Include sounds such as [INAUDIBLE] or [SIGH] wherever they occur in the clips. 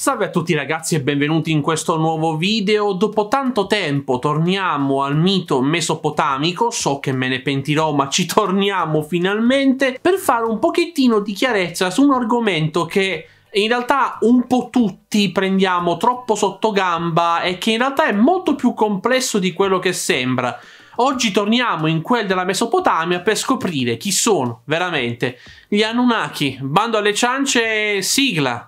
Salve a tutti ragazzi e benvenuti in questo nuovo video. Dopo tanto tempo torniamo al mito mesopotamico, so che me ne pentirò ma ci torniamo finalmente, per fare un pochettino di chiarezza su un argomento che in realtà un po' tutti prendiamo troppo sotto gamba e che in realtà è molto più complesso di quello che sembra. Oggi torniamo in quel della Mesopotamia per scoprire chi sono veramente gli Anunnaki. Bando alle ciance, sigla!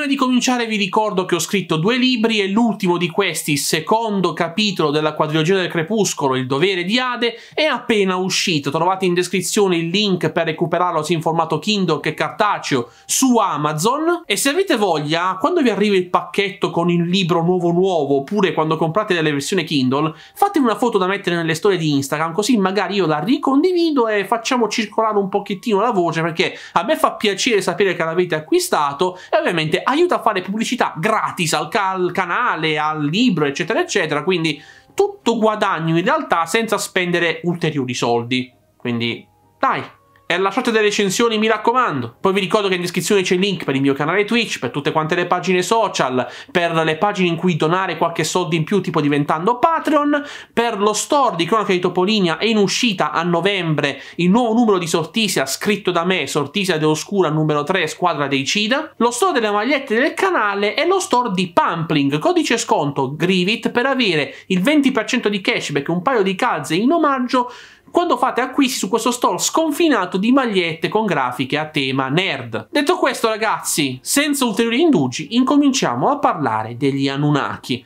Prima di cominciare vi ricordo che ho scritto due libri e l'ultimo di questi, secondo capitolo della quadrilogia del crepuscolo, Il dovere di Ade, è appena uscito. Trovate in descrizione il link per recuperarlo sia in formato Kindle che cartaceo su Amazon. E se avete voglia, quando vi arriva il pacchetto con il libro nuovo nuovo, oppure quando comprate delle versioni Kindle, fatemi una foto da mettere nelle storie di Instagram, così magari io la ricondivido e facciamo circolare un pochettino la voce, perché a me fa piacere sapere che l'avete acquistato e ovviamente aiuta a fare pubblicità gratis al, al canale, al libro, eccetera, eccetera. Quindi tutto guadagno in realtà senza spendere ulteriori soldi. Quindi dai, e lasciate delle recensioni, mi raccomando. Poi vi ricordo che in descrizione c'è il link per il mio canale Twitch, per tutte quante le pagine social, per le pagine in cui donare qualche soldo in più, tipo diventando Patreon, per lo store di Cronaca di Topolinia è in uscita a novembre il nuovo numero di Sortisia scritto da me, Sortisia de Oscura numero 3, squadra dei Cida, lo store delle magliette del canale e lo store di Pampling, codice sconto Grivit per avere il 20% di cashback e un paio di calze in omaggio quando fate acquisti su questo store sconfinato di magliette con grafiche a tema nerd. Detto questo ragazzi, senza ulteriori indugi, incominciamo a parlare degli Anunnaki.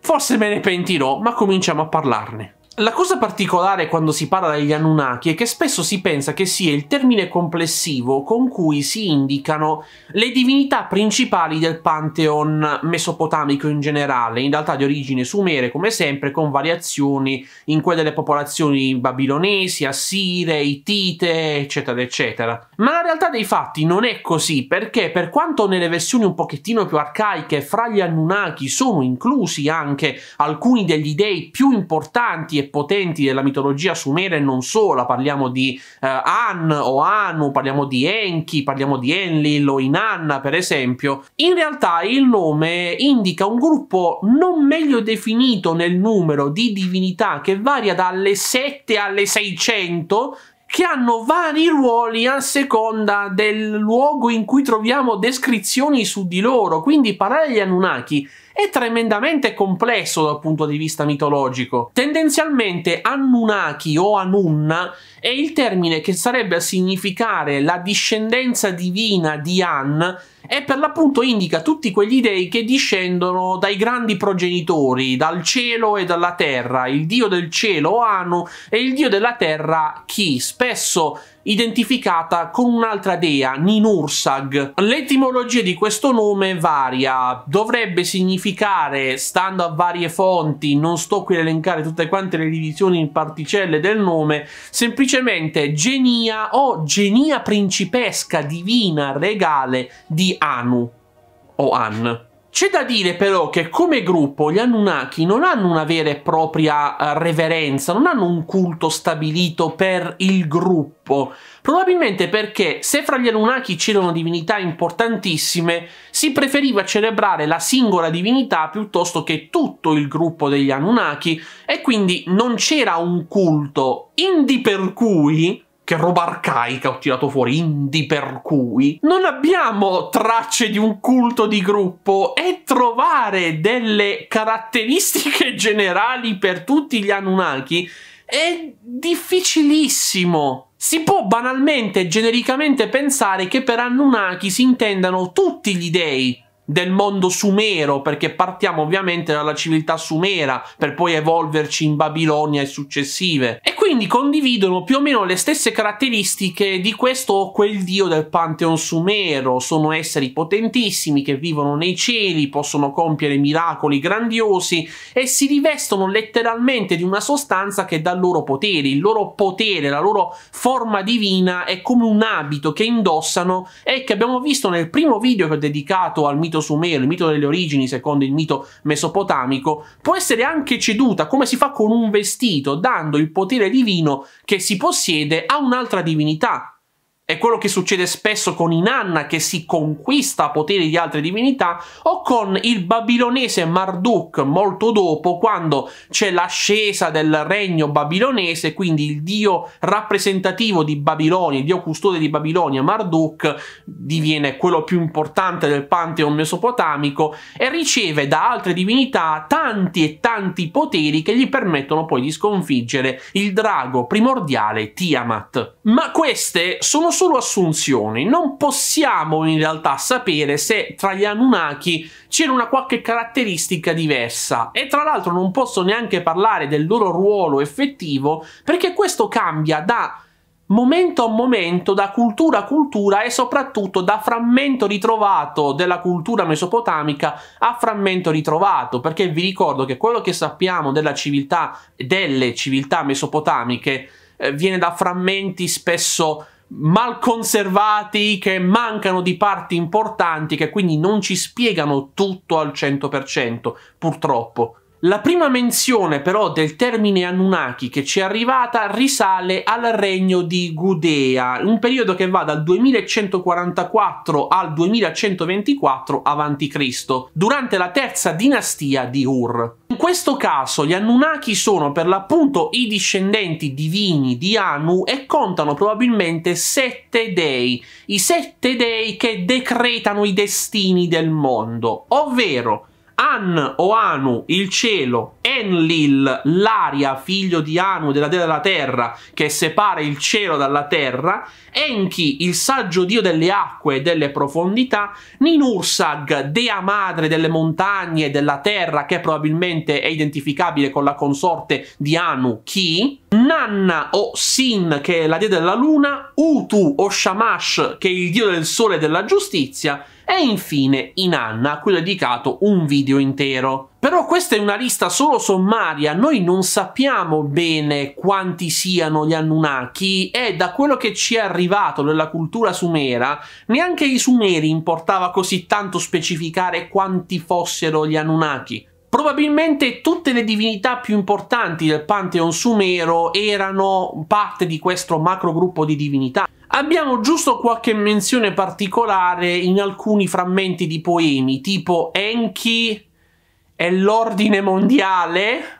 Forse me ne pentirò, ma cominciamo a parlarne. La cosa particolare quando si parla degli Anunnaki è che spesso si pensa che sia il termine complessivo con cui si indicano le divinità principali del pantheon mesopotamico in generale, in realtà di origine sumere come sempre, con variazioni in quelle delle popolazioni babilonesi, assire, itite, eccetera, eccetera. Ma la realtà dei fatti non è così, perché per quanto nelle versioni un pochettino più arcaiche fra gli Anunnaki sono inclusi anche alcuni degli dei più importanti e potenti della mitologia sumera e non sola, parliamo di eh, An o Anu, parliamo di Enki, parliamo di Enlil o Inanna per esempio, in realtà il nome indica un gruppo non meglio definito nel numero di divinità che varia dalle 7 alle 600 che hanno vari ruoli a seconda del luogo in cui troviamo descrizioni su di loro. Quindi parlare degli Anunnaki è tremendamente complesso dal punto di vista mitologico. Tendenzialmente Anunnaki o Anunna è il termine che sarebbe a significare la discendenza divina di An e per l'appunto indica tutti quegli dei che discendono dai grandi progenitori, dal cielo e dalla terra, il dio del cielo Anu e il dio della terra Ki, spesso identificata con un'altra dea, Ninursag. L'etimologia di questo nome varia, dovrebbe significare, stando a varie fonti, non sto qui a elencare tutte quante le divisioni in particelle del nome, semplicemente semplicemente genia o genia principesca divina regale di Anu o An. C'è da dire però che come gruppo gli Anunnaki non hanno una vera e propria eh, reverenza, non hanno un culto stabilito per il gruppo, probabilmente perché se fra gli Anunnaki c'erano divinità importantissime, si preferiva celebrare la singola divinità piuttosto che tutto il gruppo degli Anunnaki e quindi non c'era un culto, indi per cui che roba arcaica ho tirato fuori, indi per cui. Non abbiamo tracce di un culto di gruppo e trovare delle caratteristiche [LAUGHS] generali per tutti gli Anunnaki è difficilissimo. Si può banalmente e genericamente pensare che per Anunnaki si intendano tutti gli dei, del mondo sumero, perché partiamo ovviamente dalla civiltà sumera per poi evolverci in Babilonia e successive. E quindi condividono più o meno le stesse caratteristiche di questo o quel dio del pantheon sumero. Sono esseri potentissimi che vivono nei cieli, possono compiere miracoli grandiosi e si rivestono letteralmente di una sostanza che dà loro poteri. Il loro potere, la loro forma divina è come un abito che indossano e che abbiamo visto nel primo video che ho dedicato al mito mito sumero, il mito delle origini secondo il mito mesopotamico, può essere anche ceduta, come si fa con un vestito, dando il potere divino che si possiede a un'altra divinità, è quello che succede spesso con Inanna che si conquista poteri di altre divinità, o con il babilonese Marduk molto dopo, quando c'è l'ascesa del regno babilonese, quindi il dio rappresentativo di Babilonia, il dio custode di Babilonia, Marduk, diviene quello più importante del pantheon mesopotamico e riceve da altre divinità tanti e tanti poteri che gli permettono poi di sconfiggere il drago primordiale Tiamat. Ma queste sono solo assunzioni, non possiamo in realtà sapere se tra gli Anunnaki c'era una qualche caratteristica diversa e tra l'altro non posso neanche parlare del loro ruolo effettivo perché questo cambia da momento a momento, da cultura a cultura e soprattutto da frammento ritrovato della cultura mesopotamica a frammento ritrovato, perché vi ricordo che quello che sappiamo della civiltà, delle civiltà mesopotamiche, eh, viene da frammenti spesso mal conservati, che mancano di parti importanti, che quindi non ci spiegano tutto al 100%, purtroppo. La prima menzione però del termine Anunnaki che ci è arrivata risale al regno di Gudea, un periodo che va dal 2144 al 2124 a.C., durante la terza dinastia di Ur. In questo caso gli Anunnaki sono per l'appunto i discendenti divini di Anu e contano probabilmente sette dei, i sette dei che decretano i destini del mondo, ovvero An o Anu, il cielo, Enlil, l'aria, figlio di Anu, della dea della terra, che separa il cielo dalla terra, Enki, il saggio dio delle acque e delle profondità, Ninursag, dea madre delle montagne e della terra, che probabilmente è identificabile con la consorte di Anu, Ki, Nanna o Sin, che è la dea della luna, Utu o Shamash, che è il dio del sole e della giustizia, e infine in Anna a cui ho dedicato un video intero. Però questa è una lista solo sommaria, noi non sappiamo bene quanti siano gli Anunnaki e da quello che ci è arrivato nella cultura sumera, neanche i sumeri importava così tanto specificare quanti fossero gli Anunnaki. Probabilmente tutte le divinità più importanti del pantheon sumero erano parte di questo macro gruppo di divinità. Abbiamo giusto qualche menzione particolare in alcuni frammenti di poemi, tipo Enki e l'ordine mondiale,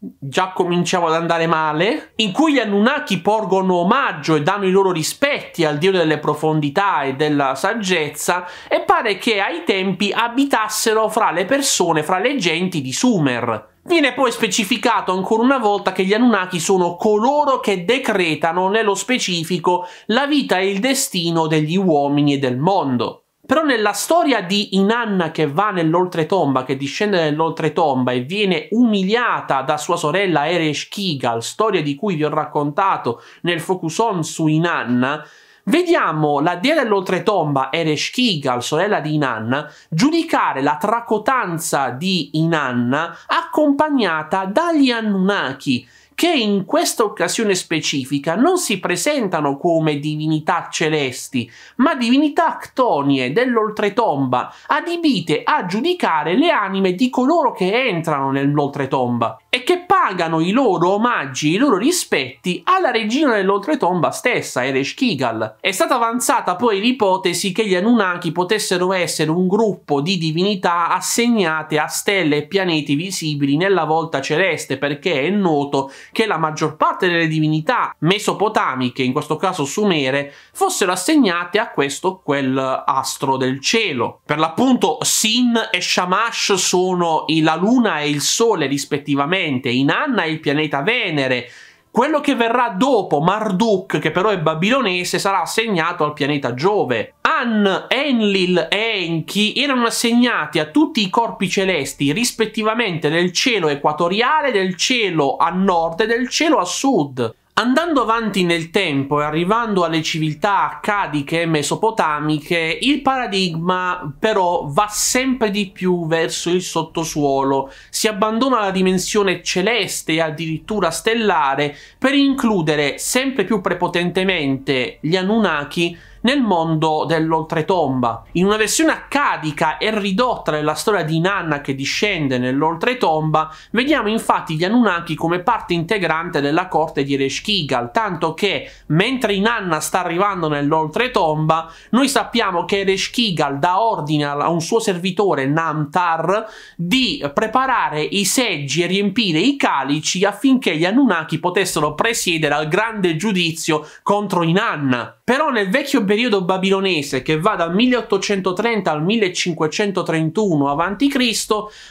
già cominciamo ad andare male, in cui gli Anunnaki porgono omaggio e danno i loro rispetti al dio delle profondità e della saggezza, e pare che ai tempi abitassero fra le persone, fra le genti di Sumer. Viene poi specificato ancora una volta che gli Anunnaki sono coloro che decretano nello specifico la vita e il destino degli uomini e del mondo. Però nella storia di Inanna che va nell'oltretomba, che discende nell'oltretomba e viene umiliata da sua sorella Eresh Kigal, storia di cui vi ho raccontato nel Focus On su Inanna, Vediamo la dea dell'oltretomba Eresh Kigal, sorella di Inanna, giudicare la tracotanza di Inanna accompagnata dagli Anunnaki, che in questa occasione specifica non si presentano come divinità celesti, ma divinità actonie dell'oltretomba, adibite a giudicare le anime di coloro che entrano nell'oltretomba e che pagano i loro omaggi, i loro rispetti alla regina dell'oltretomba stessa, Eresh Kigal. È stata avanzata poi l'ipotesi che gli Anunnaki potessero essere un gruppo di divinità assegnate a stelle e pianeti visibili nella volta celeste, perché è noto che la maggior parte delle divinità mesopotamiche, in questo caso sumere, fossero assegnate a questo o quel astro del cielo. Per l'appunto Sin e Shamash sono la luna e il sole rispettivamente successivamente in Anna è il pianeta Venere. Quello che verrà dopo Marduk, che però è babilonese, sarà assegnato al pianeta Giove. An, Enlil e Enki erano assegnati a tutti i corpi celesti, rispettivamente del cielo equatoriale, del cielo a nord e del cielo a sud. Andando avanti nel tempo e arrivando alle civiltà accadiche e mesopotamiche, il paradigma però va sempre di più verso il sottosuolo, si abbandona la dimensione celeste e addirittura stellare per includere sempre più prepotentemente gli Anunnaki nel mondo dell'oltretomba. In una versione accadica e ridotta della storia di Nanna che discende nell'oltretomba, vediamo infatti gli Anunnaki come parte integrante della corte di Ereshkigal, tanto che mentre Inanna sta arrivando nell'oltretomba, noi sappiamo che Ereshkigal dà ordine a un suo servitore Namtar di preparare i seggi e riempire i calici affinché gli Anunnaki potessero presiedere al grande giudizio contro Inanna. Però nel vecchio periodo babilonese, che va dal 1830 al 1531 a.C.,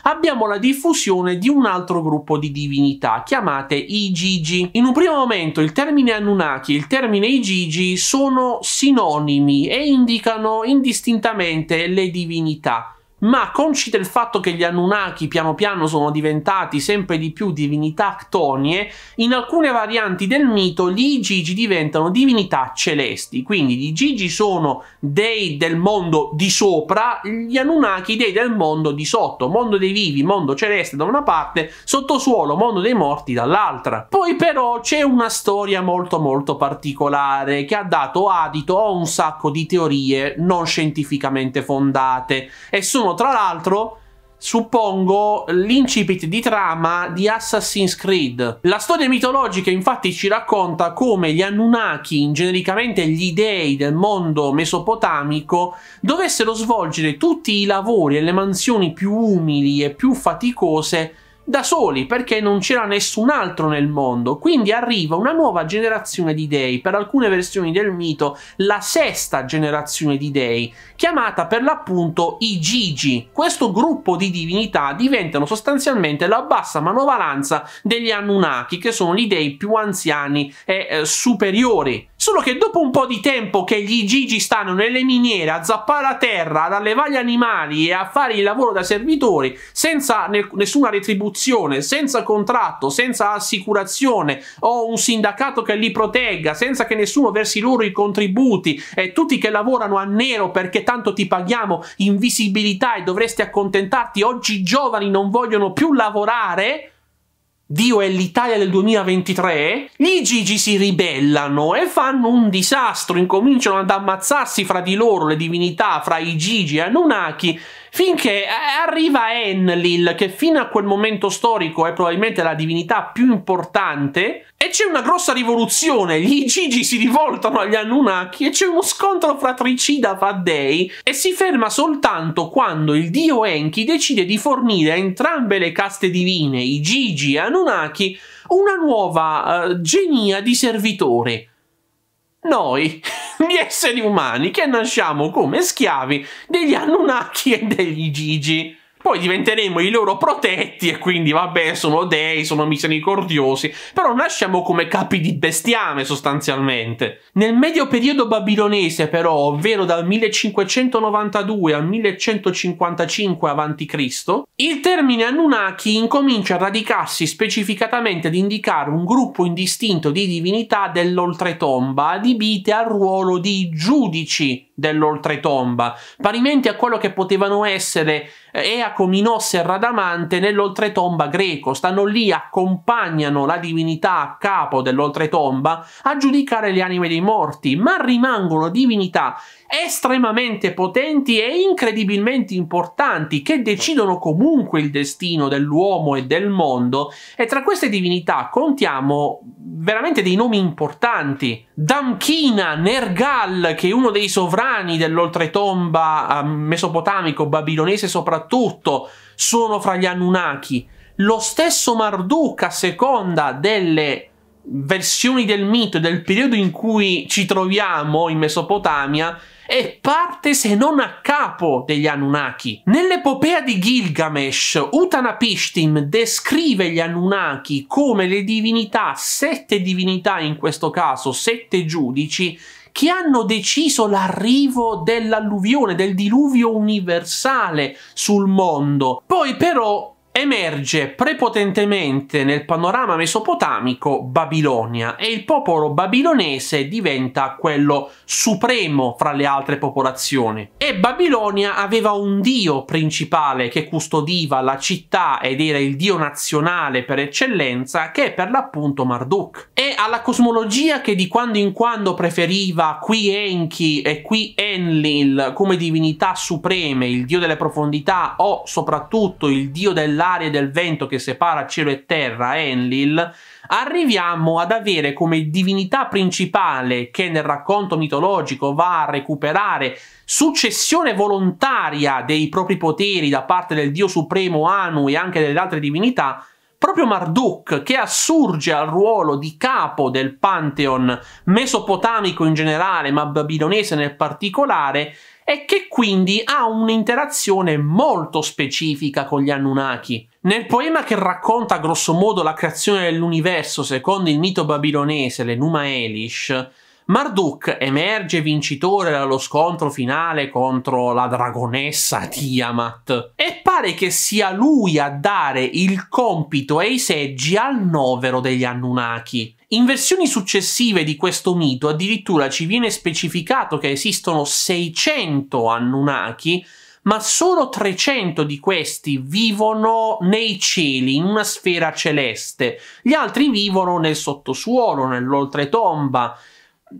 abbiamo la diffusione di un altro gruppo di divinità, chiamate i Gigi. In un primo momento il termine Anunnaki e il termine i Gigi sono sinonimi e indicano indistintamente le divinità ma concita il fatto che gli Anunnaki piano piano sono diventati sempre di più divinità ctonie, in alcune varianti del mito gli Igigi diventano divinità celesti, quindi gli Gigi sono dei del mondo di sopra, gli Anunnaki dei del mondo di sotto, mondo dei vivi, mondo celeste da una parte, sottosuolo, mondo dei morti dall'altra. Poi però c'è una storia molto molto particolare che ha dato adito a un sacco di teorie non scientificamente fondate e sono sono tra l'altro suppongo, l'incipit di trama di Assassin's Creed. La storia mitologica infatti ci racconta come gli Anunnaki, genericamente gli dei del mondo mesopotamico, dovessero svolgere tutti i lavori e le mansioni più umili e più faticose da soli perché non c'era nessun altro nel mondo. Quindi arriva una nuova generazione di dei, per alcune versioni del mito la sesta generazione di dei, chiamata per l'appunto i Gigi. Questo gruppo di divinità diventano sostanzialmente la bassa manovalanza degli Anunnaki, che sono gli dei più anziani e eh, superiori Solo che dopo un po' di tempo che gli Gigi stanno nelle miniere a zappare la terra, ad allevare gli animali e a fare il lavoro da servitori senza ne nessuna retribuzione, senza contratto, senza assicurazione o un sindacato che li protegga, senza che nessuno versi loro i contributi e tutti che lavorano a nero perché tanto ti paghiamo invisibilità e dovresti accontentarti, oggi i giovani non vogliono più lavorare Dio è l'Italia del 2023, gli Gigi si ribellano e fanno un disastro, incominciano ad ammazzarsi fra di loro le divinità, fra i Gigi e Anunnaki, finché eh, arriva Enlil, che fino a quel momento storico è probabilmente la divinità più importante, e c'è una grossa rivoluzione, gli Igigi si rivoltano agli Anunnaki e c'è uno scontro fratricida fra dei e si ferma soltanto quando il dio Enki decide di fornire a entrambe le caste divine, i Igigi e Anunnaki, una nuova uh, genia di servitori. Noi, [LAUGHS] gli esseri umani che nasciamo come schiavi degli Anunnaki e degli Igigi. Poi diventeremo i loro protetti e quindi vabbè sono dei, sono misericordiosi, però nasciamo come capi di bestiame sostanzialmente. Nel medio periodo babilonese però, ovvero dal 1592 al 1155 a.C., il termine Anunnaki incomincia a radicarsi specificatamente ad indicare un gruppo indistinto di divinità dell'oltretomba adibite al ruolo di giudici dell'oltretomba, parimenti a quello che potevano essere eh, Eaco, Minosse e Radamante nell'oltretomba greco. Stanno lì, accompagnano la divinità a capo dell'oltretomba a giudicare le anime dei morti, ma rimangono divinità estremamente potenti e incredibilmente importanti che decidono comunque il destino dell'uomo e del mondo e tra queste divinità contiamo veramente dei nomi importanti. Damchina, Nergal, che è uno dei sovrani umani dell'oltretomba ehm, mesopotamico, babilonese soprattutto, sono fra gli Anunnaki. Lo stesso Marduk, a seconda delle versioni del mito, del periodo in cui ci troviamo in Mesopotamia, è parte se non a capo degli Anunnaki. Nell'epopea di Gilgamesh, Utanapishtim descrive gli Anunnaki come le divinità, sette divinità in questo caso, sette giudici, che hanno deciso l'arrivo dell'alluvione, del diluvio universale sul mondo. Poi però emerge prepotentemente nel panorama mesopotamico Babilonia e il popolo babilonese diventa quello supremo fra le altre popolazioni. E Babilonia aveva un dio principale che custodiva la città ed era il dio nazionale per eccellenza che è per l'appunto Marduk. E alla cosmologia che di quando in quando preferiva qui Enki e qui Enlil come divinità supreme, il dio delle profondità o soprattutto il dio dell'aria dell'aria e del vento che separa cielo e terra Enlil, arriviamo ad avere come divinità principale che nel racconto mitologico va a recuperare successione volontaria dei propri poteri da parte del dio supremo Anu e anche delle altre divinità, proprio Marduk che assurge al ruolo di capo del pantheon mesopotamico in generale, ma babilonese nel particolare, e che quindi ha un'interazione molto specifica con gli Anunnaki. Nel poema che racconta grossomodo la creazione dell'universo secondo il mito babilonese, l'Enuma Elish, Marduk emerge vincitore dallo scontro finale contro la dragonessa Tiamat e pare che sia lui a dare il compito e i seggi al novero degli Anunnaki. In versioni successive di questo mito addirittura ci viene specificato che esistono 600 Anunnaki, ma solo 300 di questi vivono nei cieli, in una sfera celeste. Gli altri vivono nel sottosuolo, nell'oltretomba.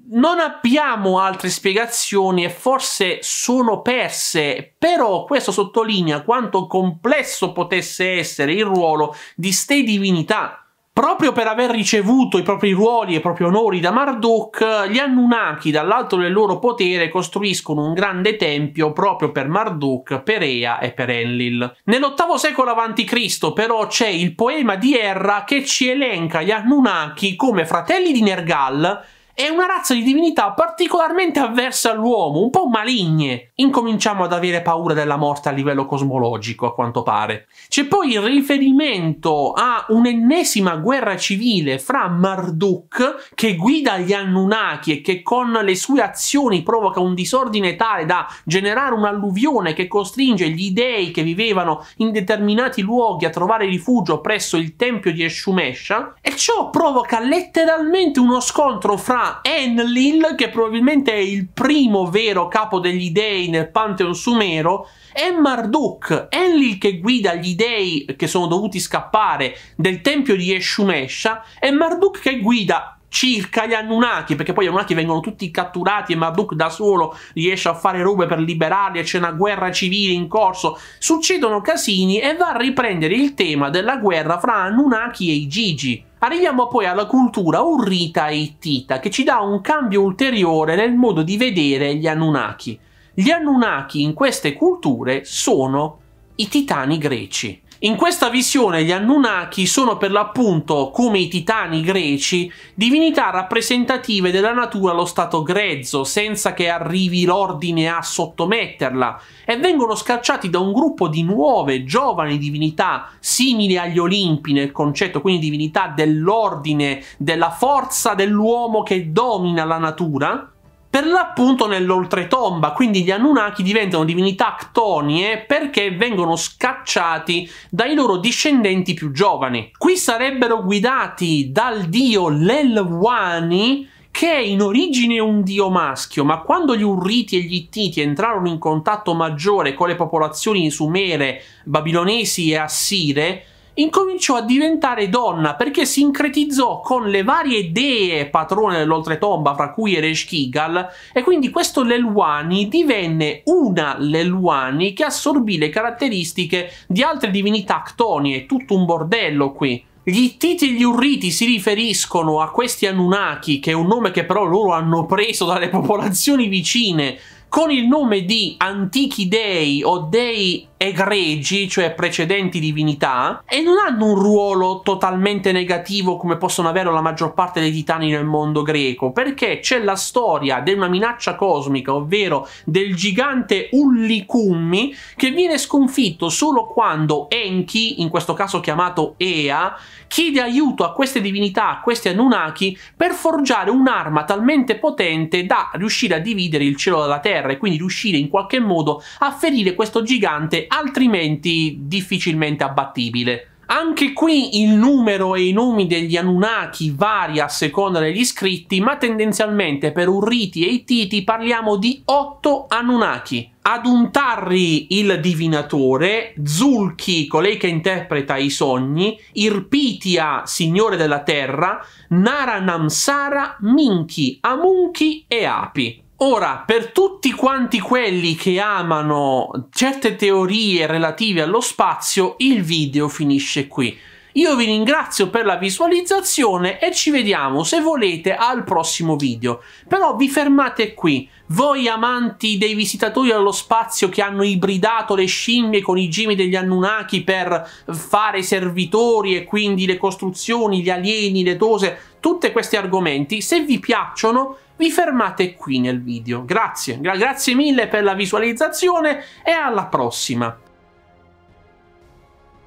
Non abbiamo altre spiegazioni e forse sono perse, però questo sottolinea quanto complesso potesse essere il ruolo di ste divinità Proprio per aver ricevuto i propri ruoli e i propri onori da Marduk, gli Anunnaki, dall'alto del loro potere, costruiscono un grande tempio proprio per Marduk, per Ea e per Enlil. Nell'VIII secolo a.C., però, c'è il poema di Erra che ci elenca gli Anunnaki come fratelli di Nergal è una razza di divinità particolarmente avversa all'uomo, un po' maligne. Incominciamo ad avere paura della morte a livello cosmologico, a quanto pare. C'è poi il riferimento a un'ennesima guerra civile fra Marduk, che guida gli Anunnaki e che con le sue azioni provoca un disordine tale da generare un'alluvione che costringe gli dei che vivevano in determinati luoghi a trovare rifugio presso il tempio di Eshumesha, e ciò provoca letteralmente uno scontro fra Enlil, che probabilmente è il primo vero capo degli dei nel Pantheon sumero, è Marduk, Enlil che guida gli dei che sono dovuti scappare del tempio di Eshumesha, e Marduk che guida circa gli Anunnaki, perché poi gli Anunnaki vengono tutti catturati e Marduk da solo riesce a fare rube per liberarli e c'è una guerra civile in corso. Succedono casini e va a riprendere il tema della guerra fra Anunnaki e i Gigi. Arriviamo poi alla cultura urrita e ittita, che ci dà un cambio ulteriore nel modo di vedere gli Anunnaki. Gli Anunnaki in queste culture sono i titani greci. In questa visione gli Anunnaki sono per l'appunto, come i titani greci, divinità rappresentative della natura allo stato grezzo, senza che arrivi l'ordine a sottometterla, e vengono scacciati da un gruppo di nuove, giovani divinità, simili agli Olimpi nel concetto, quindi divinità dell'ordine, della forza dell'uomo che domina la natura, per l'appunto nell'oltretomba, quindi gli Anunnaki diventano divinità ctonie perché vengono scacciati dai loro discendenti più giovani. Qui sarebbero guidati dal dio Lelwani, che è in origine un dio maschio, ma quando gli Urriti e gli Ittiti entrarono in contatto maggiore con le popolazioni sumere, babilonesi e assire, incominciò a diventare donna perché sincretizzò con le varie dee patrone dell'oltretomba, fra cui Ereshkigal, e quindi questo Leluani divenne una Leluani che assorbì le caratteristiche di altre divinità ctoni, tutto un bordello qui. Gli Ittiti e gli Urriti si riferiscono a questi Anunnaki, che è un nome che però loro hanno preso dalle popolazioni vicine, con il nome di antichi dei o dei egregi, cioè precedenti divinità, e non hanno un ruolo totalmente negativo come possono avere la maggior parte dei titani nel mondo greco, perché c'è la storia di una minaccia cosmica, ovvero del gigante Ullicummi, che viene sconfitto solo quando Enki, in questo caso chiamato Ea, chiede aiuto a queste divinità, a questi Anunnaki, per forgiare un'arma talmente potente da riuscire a dividere il cielo dalla terra e quindi riuscire in qualche modo a ferire questo gigante altrimenti difficilmente abbattibile. Anche qui il numero e i nomi degli Anunnaki varia a seconda degli scritti, ma tendenzialmente per Urriti e Ittiti parliamo di otto Anunnaki. Aduntarri il divinatore, Zulki, colei che interpreta i sogni, Irpitia, signore della terra, Nara Namsara, Minchi, Amunchi e Api. Ora, per tutti quanti quelli che amano certe teorie relative allo spazio, il video finisce qui. Io vi ringrazio per la visualizzazione e ci vediamo se volete al prossimo video. Però vi fermate qui. Voi amanti dei visitatori allo spazio che hanno ibridato le scimmie con i gemi degli Anunnaki per fare servitori e quindi le costruzioni, gli alieni, le dose, tutti questi argomenti, se vi piacciono vi fermate qui nel video. Grazie, Gra grazie mille per la visualizzazione e alla prossima.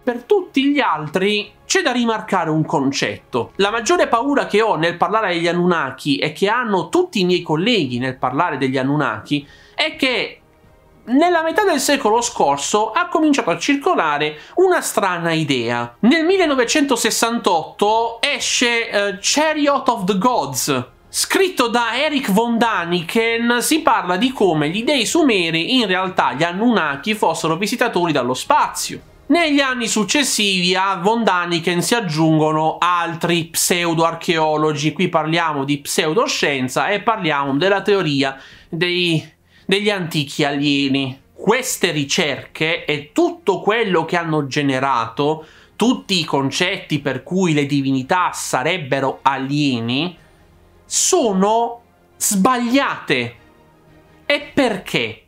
Per tutti gli altri c'è da rimarcare un concetto. La maggiore paura che ho nel parlare degli Anunnaki e che hanno tutti i miei colleghi nel parlare degli Anunnaki è che nella metà del secolo scorso ha cominciato a circolare una strana idea. Nel 1968 esce uh, Chariot of the Gods. Scritto da Eric von Daniken, si parla di come gli dei sumeri, in realtà gli Anunnaki, fossero visitatori dallo spazio. Negli anni successivi a Von Daniken si aggiungono altri pseudo-archeologi, qui parliamo di pseudoscienza e parliamo della teoria dei, degli antichi alieni. Queste ricerche e tutto quello che hanno generato, tutti i concetti per cui le divinità sarebbero alieni, sono sbagliate. E perché?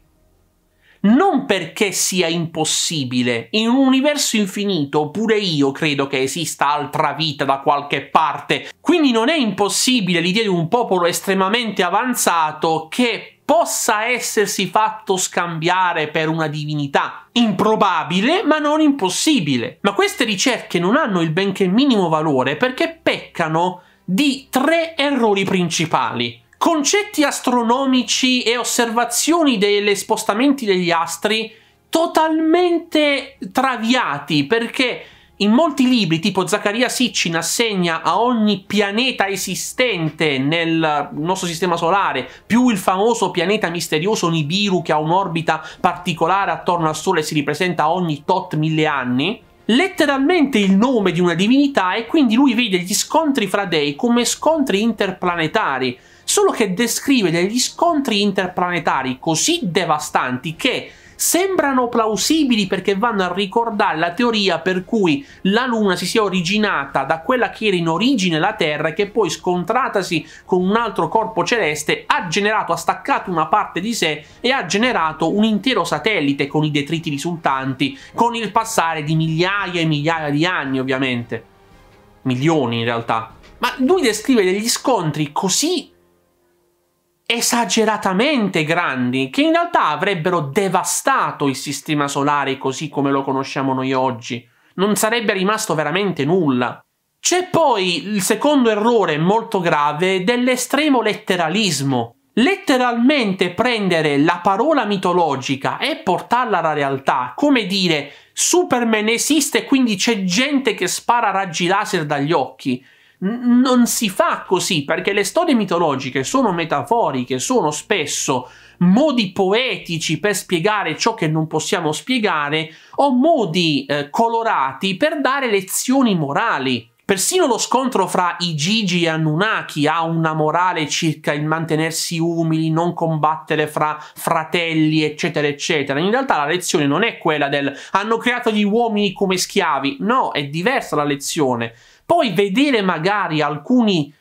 non perché sia impossibile. In un universo infinito pure io credo che esista altra vita da qualche parte. Quindi non è impossibile l'idea di un popolo estremamente avanzato che possa essersi fatto scambiare per una divinità. Improbabile, ma non impossibile. Ma queste ricerche non hanno il benché minimo valore perché peccano di tre errori principali concetti astronomici e osservazioni degli spostamenti degli astri totalmente traviati perché in molti libri, tipo Zaccaria Sitchin assegna a ogni pianeta esistente nel nostro sistema solare, più il famoso pianeta misterioso Nibiru che ha un'orbita particolare attorno al Sole e si ripresenta ogni tot mille anni, letteralmente il nome di una divinità e quindi lui vede gli scontri fra dei come scontri interplanetari, solo che descrive degli scontri interplanetari così devastanti che sembrano plausibili perché vanno a ricordare la teoria per cui la Luna si sia originata da quella che era in origine la Terra e che poi scontratasi con un altro corpo celeste ha generato, ha staccato una parte di sé e ha generato un intero satellite con i detriti risultanti, con il passare di migliaia e migliaia di anni ovviamente. Milioni in realtà. Ma lui descrive degli scontri così esageratamente grandi che in realtà avrebbero devastato il sistema solare così come lo conosciamo noi oggi. Non sarebbe rimasto veramente nulla. C'è poi il secondo errore molto grave dell'estremo letteralismo. Letteralmente prendere la parola mitologica e portarla alla realtà, come dire Superman esiste quindi c'è gente che spara raggi laser dagli occhi non si fa così perché le storie mitologiche sono metaforiche, sono spesso modi poetici per spiegare ciò che non possiamo spiegare o modi eh, colorati per dare lezioni morali. Persino lo scontro fra i Gigi e Anunnaki ha una morale circa il mantenersi umili, non combattere fra fratelli, eccetera, eccetera. In realtà la lezione non è quella del hanno creato gli uomini come schiavi, no, è diversa la lezione. Poi vedere magari alcuni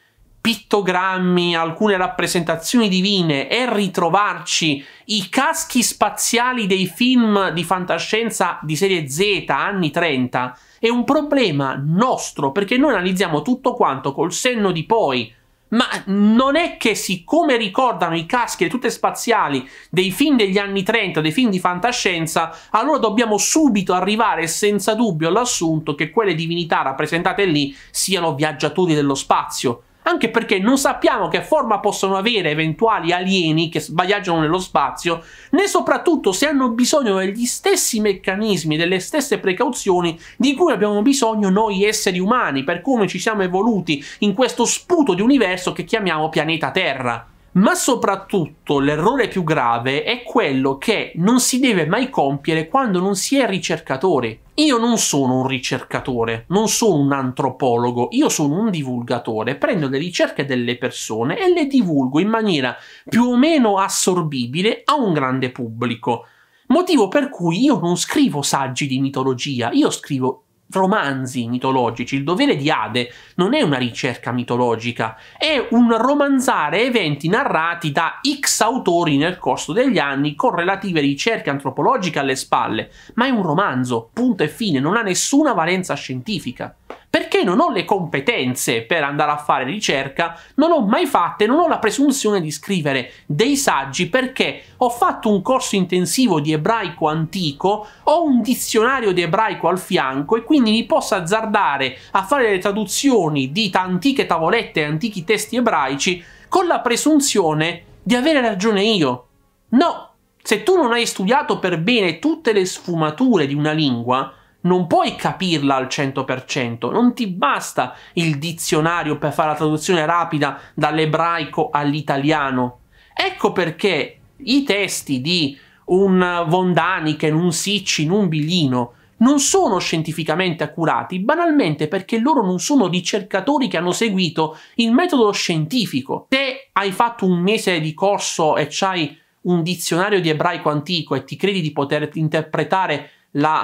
pittogrammi, alcune rappresentazioni divine e ritrovarci i caschi spaziali dei film di fantascienza di serie Z anni 30 è un problema nostro perché noi analizziamo tutto quanto col senno di poi ma non è che siccome ricordano i caschi e le tute spaziali dei film degli anni 30, dei film di fantascienza, allora dobbiamo subito arrivare senza dubbio all'assunto che quelle divinità rappresentate lì siano viaggiatori dello spazio anche perché non sappiamo che forma possono avere eventuali alieni che viaggiano nello spazio, né soprattutto se hanno bisogno degli stessi meccanismi, delle stesse precauzioni di cui abbiamo bisogno noi esseri umani, per come ci siamo evoluti in questo sputo di universo che chiamiamo pianeta Terra. Ma soprattutto l'errore più grave è quello che non si deve mai compiere quando non si è ricercatore. Io non sono un ricercatore, non sono un antropologo, io sono un divulgatore, prendo le ricerche delle persone e le divulgo in maniera più o meno assorbibile a un grande pubblico. Motivo per cui io non scrivo saggi di mitologia, io scrivo romanzi mitologici. Il dovere di Ade non è una ricerca mitologica, è un romanzare eventi narrati da X autori nel corso degli anni con relative ricerche antropologiche alle spalle, ma è un romanzo, punto e fine, non ha nessuna valenza scientifica perché non ho le competenze per andare a fare ricerca, non ho mai fatto e non ho la presunzione di scrivere dei saggi perché ho fatto un corso intensivo di ebraico antico, ho un dizionario di ebraico al fianco e quindi mi posso azzardare a fare le traduzioni di antiche tavolette e antichi testi ebraici con la presunzione di avere ragione io. No, se tu non hai studiato per bene tutte le sfumature di una lingua, non puoi capirla al 100%, non ti basta il dizionario per fare la traduzione rapida dall'ebraico all'italiano. Ecco perché i testi di un Vondaniken, un Siccin, un Bilino non sono scientificamente accurati, banalmente perché loro non sono ricercatori che hanno seguito il metodo scientifico. Se hai fatto un mese di corso e c'hai un dizionario di ebraico antico e ti credi di poter interpretare la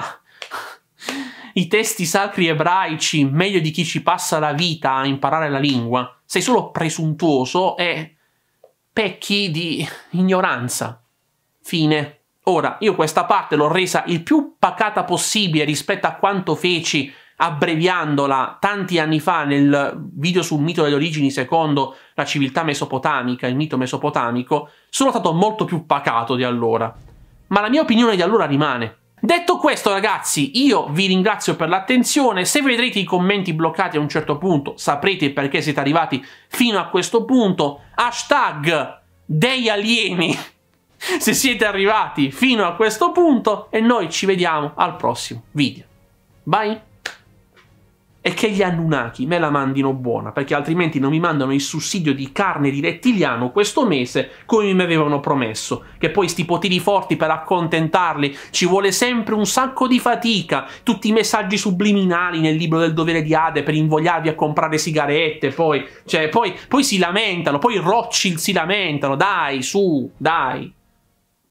i testi sacri ebraici meglio di chi ci passa la vita a imparare la lingua. Sei solo presuntuoso e pecchi di ignoranza. Fine. Ora, io questa parte l'ho resa il più pacata possibile rispetto a quanto feci abbreviandola tanti anni fa nel video sul mito delle origini secondo la civiltà mesopotamica, il mito mesopotamico, sono stato molto più pacato di allora. Ma la mia opinione di allora rimane. Detto questo ragazzi, io vi ringrazio per l'attenzione, se vedrete i commenti bloccati a un certo punto saprete perché siete arrivati fino a questo punto, hashtag dei alieni [LAUGHS] se siete arrivati fino a questo punto e noi ci vediamo al prossimo video. Bye! e che gli Anunnaki me la mandino buona, perché altrimenti non mi mandano il sussidio di carne di rettiliano questo mese come mi avevano promesso, che poi sti poteri forti per accontentarli ci vuole sempre un sacco di fatica, tutti i messaggi subliminali nel libro del dovere di Ade per invogliarvi a comprare sigarette, poi, cioè, poi, poi si lamentano, poi Rothschild si lamentano, dai, su, dai.